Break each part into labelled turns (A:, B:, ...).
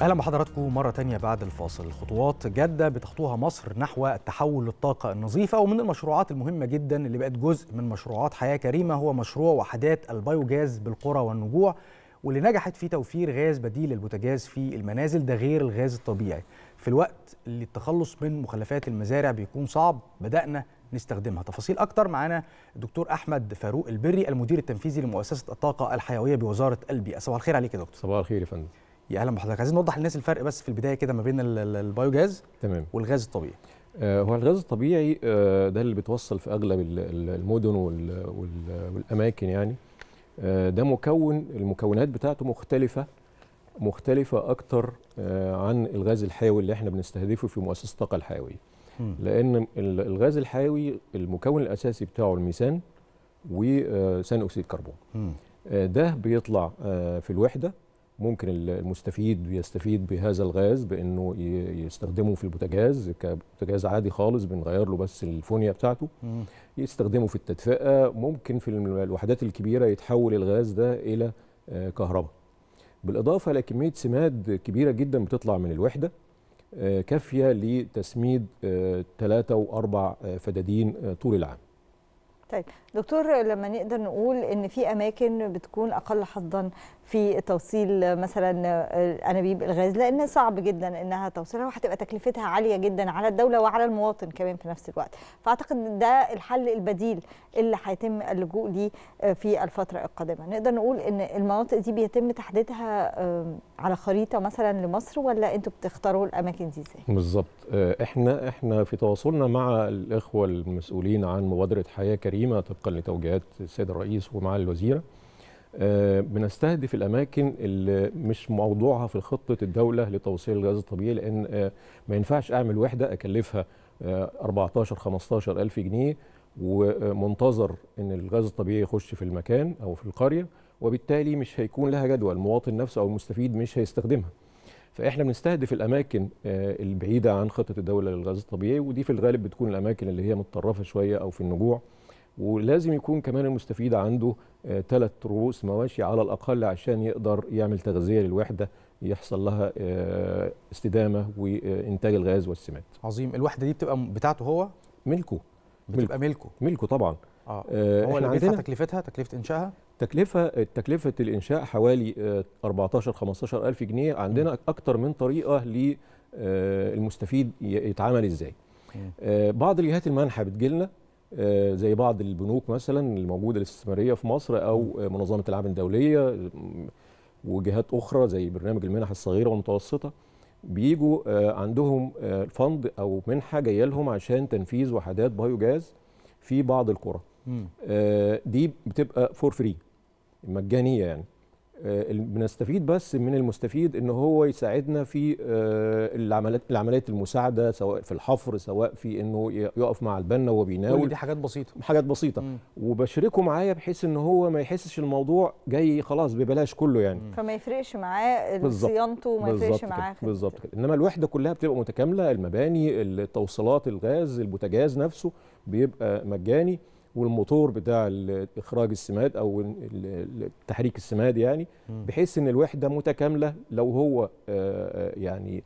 A: اهلا بحضراتكم مره تانية بعد الفاصل خطوات جاده بتخطوها مصر نحو التحول للطاقه النظيفه ومن المشروعات المهمه جدا اللي بقت جزء من مشروعات حياه كريمه هو مشروع وحدات البيوجاز بالقرى والنجوع واللي نجحت في توفير غاز بديل للبوتاجاز في المنازل ده غير الغاز الطبيعي في الوقت اللي التخلص من مخلفات المزارع بيكون صعب بدأنا نستخدمها تفاصيل أكتر معانا الدكتور أحمد فاروق البري المدير التنفيذي لمؤسسة الطاقة الحيوية بوزارة البيئة صباح الخير عليك يا دكتور صباح الخير يا فندم يا اهلا بحضرتك عايزين نوضح للناس الفرق بس في البدايه كده ما بين البايوجاز تمام
B: والغاز الطبيعي آه، هو الغاز الطبيعي آه، ده اللي بتوصل في اغلب المدن والاماكن يعني آه، ده مكون المكونات بتاعته مختلفه مختلفه اكتر عن الغاز الحيوي اللي احنا بنستهدفه في مؤسسه الطاقه الحيويه لان الغاز الحيوي المكون الاساسي بتاعه الميثان وثاني اكسيد الكربون ده بيطلع في الوحده ممكن المستفيد يستفيد بهذا الغاز بانه يستخدمه في البوتاجاز كبوتاجاز عادي خالص بنغير له بس الفونيا بتاعته مم. يستخدمه في التدفئه ممكن في الوحدات الكبيره يتحول الغاز ده الى آه، كهرباء بالاضافه لكميه سماد كبيره جدا بتطلع من الوحده آه، كافيه لتسميد ثلاثه آه، واربع فدادين طول العام
C: طيب دكتور لما نقدر نقول ان في اماكن بتكون اقل حظا في توصيل مثلا آه، انابيب الغاز لان صعب جدا انها توصلها وهتبقى تكلفتها عاليه جدا على الدوله وعلى المواطن كمان في نفس الوقت فاعتقد ده الحل البديل اللي هيتم اللجوء ليه آه، في الفتره القادمه نقدر نقول ان المناطق دي بيتم تحديدها آه، على خريطه مثلا لمصر ولا انتوا بتختاروا الاماكن دي ازاي
B: بالظبط احنا احنا في تواصلنا مع الاخوه المسؤولين عن مبادره حياه كريمه طبقا لتوجيهات السيد الرئيس ومع الوزيره آه، بنستهدف الاماكن اللي مش موضوعها في خطه الدوله لتوصيل الغاز الطبيعي لان آه، ما ينفعش اعمل وحده اكلفها 14 آه، 15 الف جنيه ومنتظر ان الغاز الطبيعي يخش في المكان او في القريه وبالتالي مش هيكون لها جدوى المواطن نفسه او المستفيد مش هيستخدمها فاحنا بنستهدف الاماكن البعيده عن خطه الدوله للغاز الطبيعي ودي في الغالب بتكون الاماكن اللي هي متطرفه شويه او في النجوع ولازم يكون كمان المستفيد عنده ثلاث آه، رؤوس مواشي على الأقل عشان يقدر يعمل تغذية للوحدة يحصل لها آه، استدامة وإنتاج الغاز والسمات. عظيم الوحدة دي بتبقى بتاعته هو؟ ملكه بتبقى ملكه ملكه طبعا آه. آه، هو اللي بيدفع
A: تكلفتها تكلفة إنشائها؟
B: تكلفة تكلفة الإنشاء حوالي 14 15 ألف جنيه عندنا اكثر من طريقة للمستفيد يتعامل إزاي بعض الجهات المنحة لنا آه، زي بعض البنوك مثلا الموجوده الاستثماريه في مصر او آه، منظمه العاب الدوليه وجهات اخرى زي برنامج المنح الصغيره والمتوسطه بيجوا آه، عندهم فند او منحه جايه لهم عشان تنفيذ وحدات بايو جاز في بعض القرى دي بتبقى فور فري مجانيه يعني آه، بنستفيد بس من المستفيد ان هو يساعدنا في آه، العمليات المساعده سواء في الحفر سواء في انه يقف مع البنا وبيناول بيناول دي حاجات بسيطه حاجات بسيطه مم. وبشركه معايا بحيث ان هو ما يحسش الموضوع جاي خلاص ببلاش كله يعني مم.
C: فما يفرقش معاه صيانته ما يفرقش معاه
B: بالظبط كده انما الوحده كلها بتبقى متكامله المباني التوصيلات الغاز البوتاجاز نفسه بيبقى مجاني والموتور بتاع اخراج السماد او تحريك السماد يعني بحيث ان الوحده متكامله لو هو آه، آه، يعني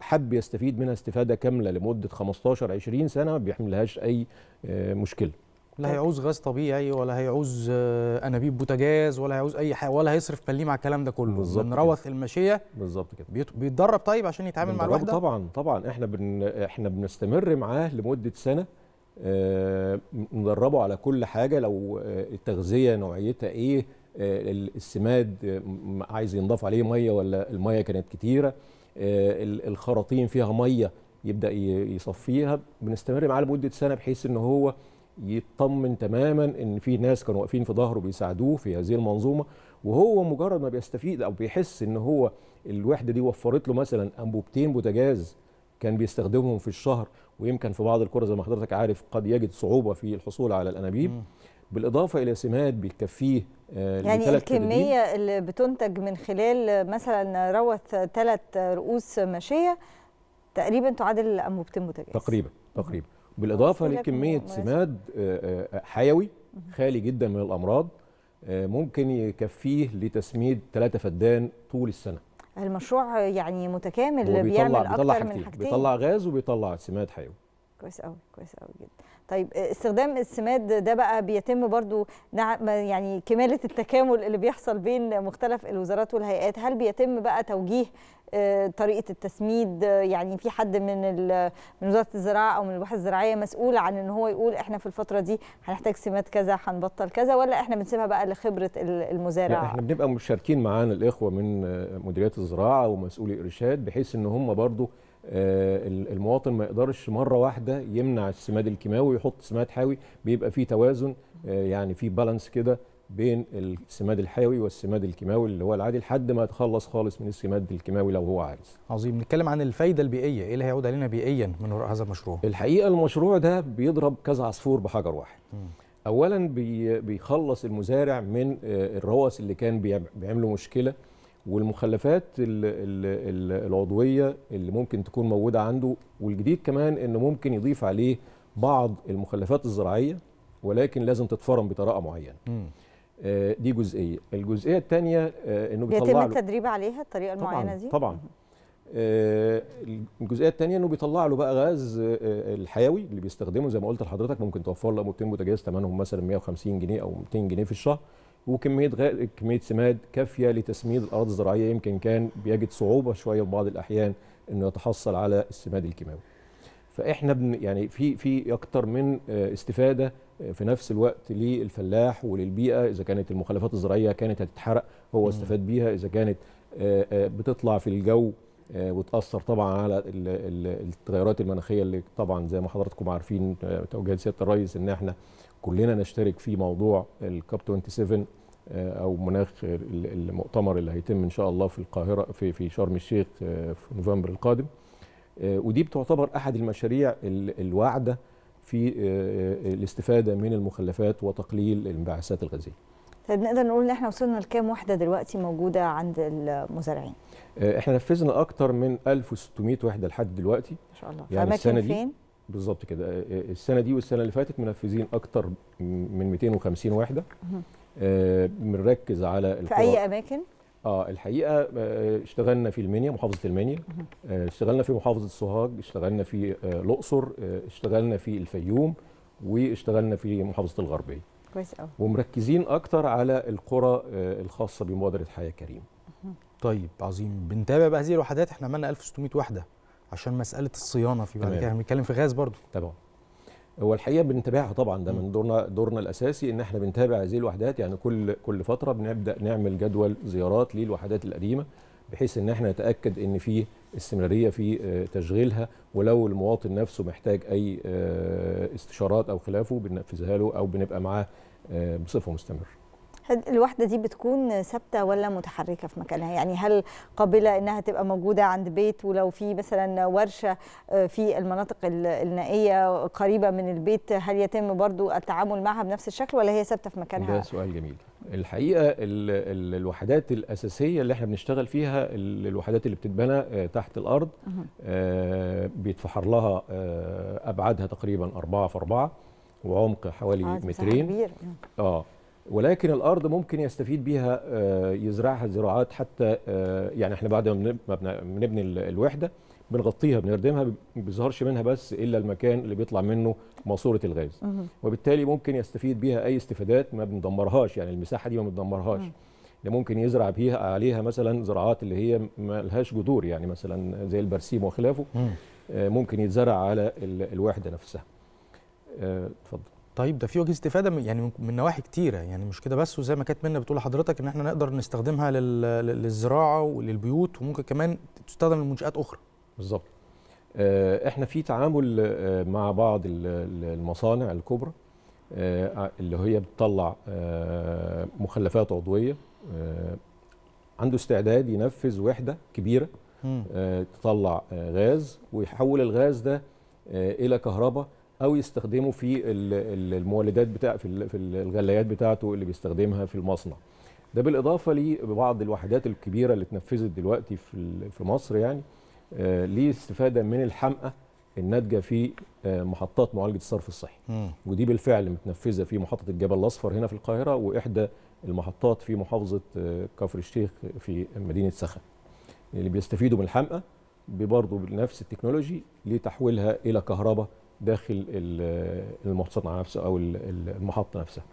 B: حب يستفيد منها استفاده كامله لمده 15 20 سنه ما بيحملهاش اي آه، مشكله لا
A: هيعوز غاز طبيعي ولا هيعوز انابيب بوتاجاز ولا هيعوز اي حاجه ولا هيصرف بليم على الكلام ده كله بالظبط بنروث
B: الماشيه بالظبط كده بيتدرب طيب عشان يتعامل مع الوحده طبعا طبعا احنا بن... احنا بنستمر معاه لمده سنه آه، ندربه على كل حاجه لو آه، التغذيه نوعيتها ايه آه، السماد عايز ينضاف عليه ميه ولا الميه كانت كتيره الخراطيم فيها ميه يبدا يصفيها بنستمر معاه لمده سنه بحيث ان هو يطمن تماما ان في ناس كانوا واقفين في ظهره بيساعدوه في هذه المنظومه وهو مجرد ما بيستفيد او بيحس ان هو الوحده دي وفرت له مثلا انبوبتين بوتاجاز كان بيستخدمهم في الشهر ويمكن في بعض القرى زي ما حضرتك عارف قد يجد صعوبه في الحصول على الانابيب بالاضافه الى سماد بيكفيه آه، يعني الكميه
C: اللي بتنتج من خلال مثلا روث ثلاث رؤوس ماشيه تقريبا تعادل انبوبتين بوتاجاز
B: تقريبا تقريبا بالاضافه لكميه سماد آه، آه، حيوي خالي جدا من الامراض ممكن يكفيه لتسميد ثلاثه فدان طول السنه
C: المشروع يعني متكامل بيعمل اكتر حاجتين. من حاجتين بيطلع
B: غاز وبيطلع سماد حيوي
C: كويس قوي كويس قوي جدا طيب آه، استخدام السماد ده بقى بيتم برضو يعني كماله التكامل اللي بيحصل بين مختلف الوزارات والهيئات هل بيتم بقى توجيه آه، طريقه التسميد يعني في حد من من وزاره الزراعه او من الواحد الزراعيه مسؤول عن ان هو يقول احنا في الفتره دي هنحتاج سماد كذا هنبطل كذا ولا احنا بنسيبها بقى لخبره المزارع احنا
B: بنبقى مشاركين معانا الاخوه من آه، مديريات الزراعه ومسؤولي ارشاد بحيث ان هم برضو آه، المواطن ما يقدرش مره واحده يمنع السماد الكيماوي ويحط سماد حيوي بيبقى في توازن آه، يعني في بالانس كده بين السماد الحيوي والسماد الكيماوي اللي هو العادي لحد ما يتخلص خالص من السماد الكيماوي لو هو عايز.
A: عظيم نتكلم عن الفايده البيئيه، ايه اللي هيعود علينا بيئيا من وراء هذا المشروع؟ الحقيقه
B: المشروع ده بيضرب كذا عصفور بحجر واحد. م. اولا بيخلص المزارع من آه، الروس اللي كان بيعملوا مشكله والمخلفات الـ الـ العضويه اللي ممكن تكون موجوده عنده والجديد كمان انه ممكن يضيف عليه بعض المخلفات الزراعيه ولكن لازم تتفرم بطريقه معينه. آه دي جزئيه، الجزئيه الثانيه آه انه بيطلع بيتم التدريب
C: عليها الطريقه المعينه دي؟ طبعا
B: آه، الجزئيه الثانيه انه بيطلع له بقى غاز آه، آه، الحيوي اللي بيستخدمه زي ما قلت لحضرتك ممكن توفر له متجاز ثمنهم مثلا 150 جنيه او 200 جنيه في الشهر وكميه غاز كميه سماد كافيه لتسميد الاراضي الزراعيه يمكن كان بيجد صعوبه شويه في بعض الاحيان انه يتحصل على السماد الكيماوي فاحنا بن يعني في في اكتر من آه، استفاده آه، في نفس الوقت للفلاح وللبيئه اذا كانت المخلفات الزراعيه كانت هتتحرق هو استفاد بيها اذا كانت آه، بتطلع في الجو وتاثر طبعا على التغيرات المناخيه اللي طبعا زي ما حضراتكم عارفين توجيهات سياده الرئيس ان احنا كلنا نشترك في موضوع الكاب 27 آه، او مناخ المؤتمر اللي هيتم ان شاء الله في القاهره في في شرم الشيخ آه، في نوفمبر القادم آه، ودي بتعتبر احد المشاريع الواعده في الاستفاده من المخلفات وتقليل الانبعاثات الغازيه
C: طيب نقدر نقول ان احنا وصلنا لكام وحده دلوقتي موجوده عند المزارعين
B: احنا نفذنا اكتر من 1600 وحده لحد دلوقتي ما شاء الله يعني السنه دي فين؟ بالظبط كده آه، آه، السنه دي والسنه اللي فاتت منفذين اكتر من 250 وحده آه، بنركز على في اي اماكن اه الحقيقه اشتغلنا في المنيا محافظه المنيا اشتغلنا في محافظه سوهاج اشتغلنا في الاقصر اشتغلنا في الفيوم واشتغلنا في محافظه الغربيه كويس قوي ومركزين اكتر على القرى الخاصه بمبادره حياه كريم
A: طيب عظيم بنتابع بقى هذه الوحدات احنا عملنا 1600 وحده عشان مساله الصيانه في بعد كده
B: بنتكلم في غاز برضو طبعا هو الحقيقه بنتابعها طبعا ده من دورنا دورنا الاساسي ان احنا بنتابع هذه الوحدات يعني كل كل فتره بنبدا نعمل جدول زيارات للوحدات القديمه بحيث ان احنا نتاكد ان في استمراريه في آه، تشغيلها ولو المواطن نفسه محتاج اي آه، استشارات او خلافه بننفذها له او بنبقى معاه آه، بصفه مستمره
C: الوحده دي بتكون ثابته ولا متحركه في مكانها يعني هل قابله انها تبقى موجوده عند بيت ولو في مثلا ورشه آه، في المناطق النائيه قريبه من البيت هل يتم برضو التعامل معها بنفس الشكل ولا هي ثابته في مكانها ده
B: سؤال جميل الحقيقه الوحدات الاساسيه اللي احنا بنشتغل فيها الوحدات اللي بتتبنى آه، تحت الارض آه بيتفحر لها آه ابعادها تقريبا 4 في 4 وعمق حوالي آه مترين كبير. اه ولكن الارض ممكن يستفيد بيها آه، يزرعها زراعات حتى آه، يعني احنا بعد ما بنبني الوحده بنغطيها بنردمها ما بيظهرش منها بس الا المكان اللي بيطلع منه ماسوره الغاز وبالتالي ممكن يستفيد بيها اي استفادات ما بندمرهاش يعني المساحه دي ما بندمرهاش ده ممكن يزرع بيها عليها مثلا زراعات اللي هي ما لهاش جذور يعني مثلا زي البرسيم وخلافه آه، ممكن يتزرع على الوحده نفسها اتفضل طيب ده في وجه استفاده من يعني من
A: نواحي كتيره يعني مش كده بس وزي ما كانت منا بتقول لحضرتك ان احنا نقدر نستخدمها للزراعه
B: وللبيوت وممكن كمان تستخدم لمنشات اخرى بالظبط آه، احنا في تعامل آه، مع بعض المصانع الكبرى آه، اللي هي بتطلع مخلفات عضويه عنده استعداد ينفذ وحده كبيره تطلع غاز ويحول الغاز ده الى كهرباء او يستخدمه في المولدات بتاع في الغلايات بتاعته اللي بيستخدمها في المصنع ده بالاضافه لبعض الوحدات الكبيره اللي اتنفذت دلوقتي في في مصر يعني للاستفاده آه، من الحمقى الناتجه في آه، محطات معالجه الصرف الصحي م. ودي بالفعل متنفذه في محطه الجبل الاصفر هنا في القاهره واحدى المحطات في محافظه آه، كفر الشيخ في مدينه سخن اللي بيستفيدوا من الحمقى برضه بنفس التكنولوجي لتحويلها الى كهرباء داخل المصنع نفسه او المحطه نفسها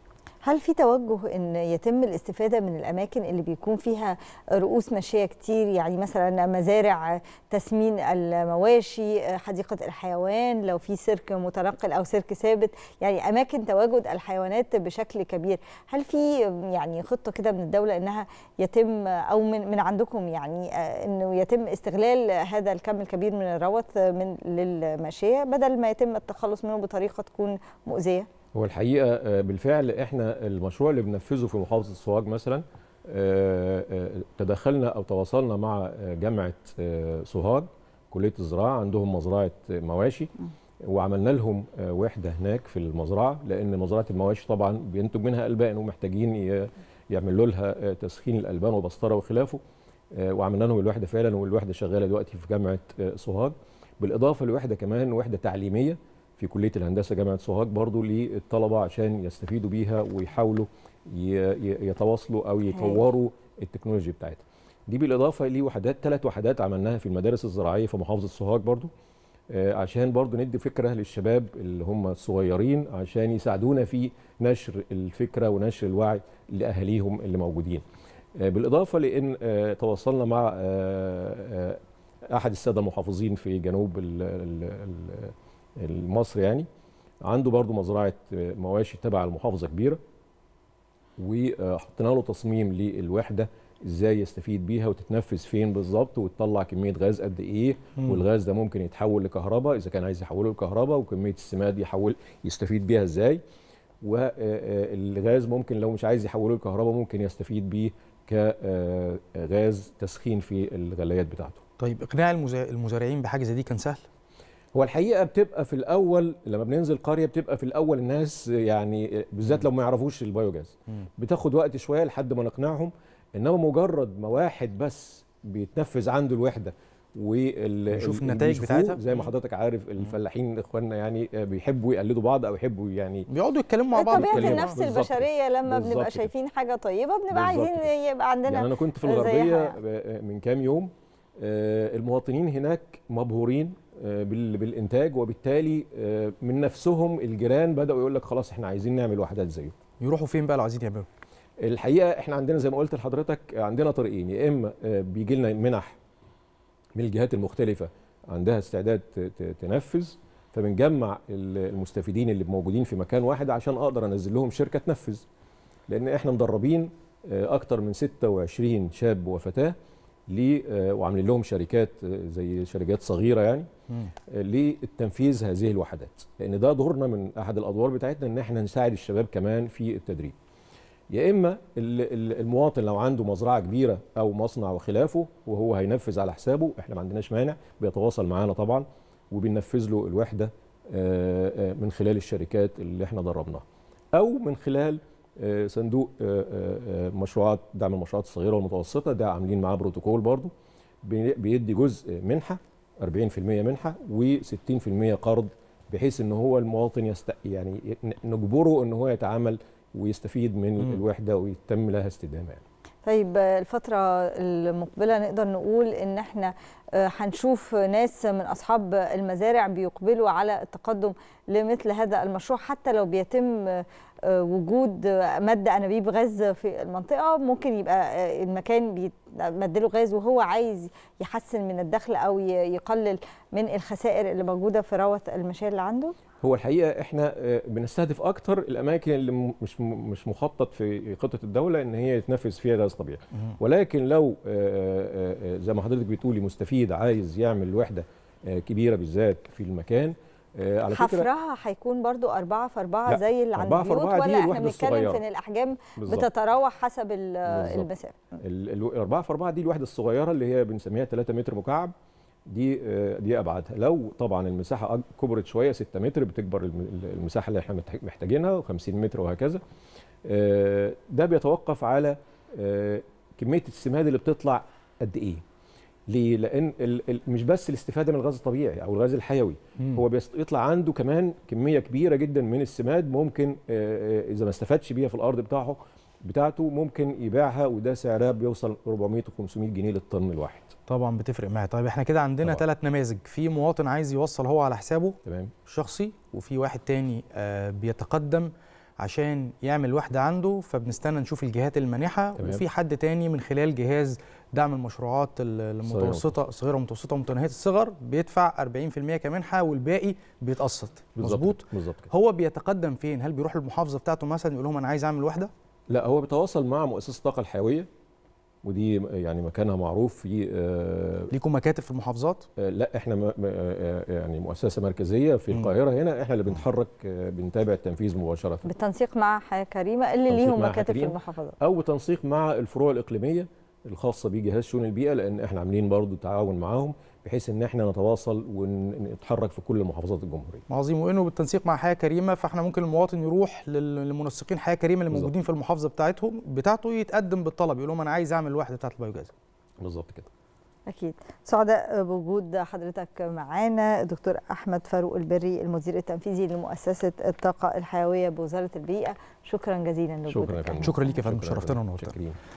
C: هل في توجه ان يتم الاستفاده من الاماكن اللي بيكون فيها رؤوس ماشيه كتير يعني مثلا مزارع تسمين المواشي حديقه الحيوان لو في سيرك متنقل او سيرك ثابت يعني اماكن تواجد الحيوانات بشكل كبير هل في يعني خطه كده من الدوله انها يتم او من من عندكم يعني آه، انه يتم استغلال هذا الكم الكبير من الروث من للماشيه بدل ما يتم التخلص منه بطريقه تكون مؤذيه
B: هو الحقيقه آه، بالفعل احنا المشروع اللي بننفذه في محافظه سوهاج مثلا آه، آه، تدخلنا او تواصلنا مع جامعه سوهاج كليه الزراعه عندهم مزرعه مواشي وعملنا لهم وحده هناك في المزرعه لان مزرعه المواشي طبعا بينتج منها البان ومحتاجين يعملوا لها تسخين الالبان وبسطره وخلافه وعملنا لهم الوحده فعلا والوحده شغاله دلوقتي في جامعه سوهاج بالاضافه لوحده كمان وحده تعليميه في كليه الهندسه جامعه سوهاج برضو للطلبه عشان يستفيدوا بيها ويحاولوا يتواصلوا او يطوروا التكنولوجي بتاعتها دي بالاضافه لوحدات ثلاث وحدات عملناها في المدارس الزراعيه في محافظه سوهاج برضو آه، عشان برضو ندي فكره للشباب اللي هم الصغيرين عشان يساعدونا في نشر الفكره ونشر الوعي لاهاليهم اللي موجودين آه، بالاضافه لان آه، تواصلنا مع احد الساده المحافظين في جنوب المصري يعني عنده برضو مزرعه آه، مواشي تبع المحافظه كبيره وحطينا له تصميم للوحده ازاي يستفيد بيها وتتنفذ فين بالظبط وتطلع كميه غاز قد ايه مم. والغاز ده ممكن يتحول لكهرباء اذا كان عايز يحوله لكهرباء وكميه السماد يحول يستفيد بيها ازاي والغاز آه، آه، ممكن لو مش عايز يحوله لكهرباء ممكن يستفيد بيه كغاز تسخين في الغليات بتاعته. طيب اقناع المزارعين بحاجه زي دي كان سهل؟ هو الحقيقه بتبقى في الاول لما بننزل قريه بتبقى في الاول الناس يعني بالذات لو ما يعرفوش البيوجاز بتاخد وقت شويه لحد ما نقنعهم انما مجرد ما واحد بس بيتنفذ عنده الوحده ويشوف النتائج بتاعتها زي ما حضرتك عارف الفلاحين اخواننا يعني آه، بيحبوا يقلدوا بعض او يحبوا يعني بيقعدوا يتكلموا مع بعض طبيعه النفس البشريه لما بنبقى شايفين
C: حاجه طيبه بنبقى عايزين يبقى عندنا يعني انا كنت في الغربيه آه،
B: آه، من كام يوم المواطنين هناك مبهورين آه، بالانتاج وبالتالي آه، من نفسهم الجيران بداوا يقول لك خلاص احنا عايزين نعمل وحدات زيه يروحوا فين بقى لو عايزين يعملوا الحقيقه احنا عندنا زي ما قلت لحضرتك عندنا طريقين يا اما آه، بيجي لنا منح من الجهات المختلفه عندها استعداد تنفذ فبنجمع المستفيدين اللي موجودين في مكان واحد عشان اقدر انزل لهم شركه تنفذ لان احنا مدربين اكتر من 26 شاب وفتاه آه، وعاملين لهم شركات آه، زي شركات صغيره يعني آه، لتنفيذ هذه الوحدات لان ده دورنا من احد الادوار بتاعتنا ان احنا نساعد الشباب كمان في التدريب يا اما المواطن لو عنده مزرعه كبيره او مصنع وخلافه وهو هينفذ على حسابه احنا ما عندناش مانع بيتواصل معانا طبعا وبننفذ له الوحده من خلال الشركات اللي احنا دربناها او من خلال آه، صندوق آه، آه، مشروعات دعم المشروعات الصغيره والمتوسطه ده عاملين معاه بروتوكول برضو بيدي جزء منحه 40% منحه و60% قرض بحيث ان هو المواطن يست يعني نجبره ان هو يتعامل ويستفيد من م. الوحده ويتم لها استدامه يعني.
C: طيب الفترة المقبلة نقدر نقول إن إحنا هنشوف ناس من أصحاب المزارع بيقبلوا على التقدم لمثل هذا المشروع حتى لو بيتم آه، وجود آه، مد انابيب غاز في المنطقه ممكن يبقى آه، المكان بيمد له غاز وهو عايز يحسن من الدخل او يقلل من الخسائر اللي موجوده في روث المشاريع اللي عنده
B: هو الحقيقه احنا بنستهدف اكتر الاماكن اللي مش مش مخطط في خطه الدوله ان هي يتنفذ فيها غاز طبيعي ولكن لو زي ما حضرتك بتقولي مستفيد عايز يعمل وحده كبيره بالذات في المكان آه على حفرها
C: هيكون برضو أربعة في أربعة زي اللي عند البيوت ولا احنا بنتكلم في ان الاحجام بالزبط. بتتراوح حسب المسافه
B: الأربعة في أربعة دي الوحده الصغيره اللي هي بنسميها 3 متر مكعب دي آه، دي ابعادها لو طبعا المساحه كبرت شويه 6 متر بتكبر المساحه اللي احنا محتاجينها و50 متر وهكذا آه، ده بيتوقف على آه، كميه السماد اللي بتطلع قد ايه ليه؟ لان الـ الـ مش بس الاستفاده من الغاز الطبيعي او الغاز الحيوي مم. هو بيطلع عنده كمان كميه كبيره جدا من السماد ممكن آه، آه، اذا ما استفادش بيها في الارض بتاعه بتاعته ممكن يبيعها وده سعرها بيوصل 400 و500 جنيه للطن الواحد
A: طبعا بتفرق معايا، طيب احنا كده عندنا ثلاث نماذج في مواطن عايز يوصل هو على حسابه تمام شخصي وفي واحد تاني آه، بيتقدم عشان يعمل واحده عنده فبنستنى نشوف الجهات المانحه وفي حد تاني من خلال جهاز دعم المشروعات المتوسطه صغيره ومتوسطه ومتناهيه الصغر بيدفع 40% كمنحه والباقي بيتقسط مظبوط هو بيتقدم فين هل بيروح المحافظه بتاعته مثلا يقول لهم انا عايز اعمل
B: واحده لا هو بيتواصل مع مؤسسه الطاقه الحيويه ودي يعني مكانها معروف في آه ليكم مكاتب في المحافظات؟ آه لا احنا م- آه، آه، يعني مؤسسه مركزيه في القاهره هنا احنا اللي بنتحرك آه، بنتابع التنفيذ مباشره.
C: بالتنسيق مع حياه كريمه اللي ليهم مكاتب في المحافظات.
B: او تنسيق مع الفروع الاقليميه الخاصه بجهاز شؤون البيئه لان احنا عاملين برضو تعاون معاهم بحيث ان احنا نتواصل ونتحرك في كل محافظات الجمهوريه.
A: عظيم وانه بالتنسيق مع حياه كريمه فاحنا ممكن المواطن يروح للمنسقين حياه كريمه اللي موجودين في المحافظه بتاعتهم بتاعته يتقدم بالطلب يقول لهم انا عايز اعمل الوحده بتاعت البيوجاز.
B: بالظبط كده.
C: اكيد سعداء بوجود حضرتك معانا دكتور احمد فاروق البري المدير التنفيذي لمؤسسه الطاقه الحيويه بوزاره البيئه شكرا جزيلا لوجودك شكرا لك شكرا ليك يا فندم شرفتنا
A: ونورتنا